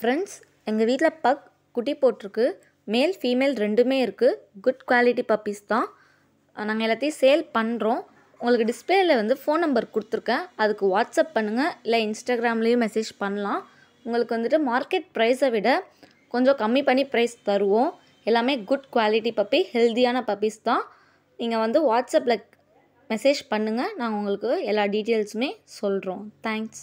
friends எங்கள் வீட்டில் buck குட்டி போட்டிருக்கு மேல் ஃபீமேல் ரெண்டுமே இருக்குது குட் குவாலிட்டி பப்பீஸ் தான் நாங்கள் எல்லாத்தையும் சேல் பண்ணுறோம் உங்களுக்கு டிஸ்பிளேயில் வந்து ஃபோன் நம்பர் கொடுத்துருக்கேன் அதுக்கு வாட்ஸ்அப் பண்ணுங்கள் இல்லை இன்ஸ்டாகிராம்லேயும் மெசேஜ் பண்ணலாம் உங்களுக்கு வந்துட்டு மார்க்கெட் ப்ரைஸை விட கொஞ்சம் கம்மி பண்ணி ப்ரைஸ் தருவோம் எல்லாமே குட் குவாலிட்டி பப்பி ஹெல்த்தியான பப்பீஸ் தான் நீங்கள் வந்து வாட்ஸ்அப்பில் மெசேஜ் பண்ணுங்கள் நாங்கள் உங்களுக்கு எல்லா டீட்டெயில்ஸுமே சொல்கிறோம் தேங்க்ஸ்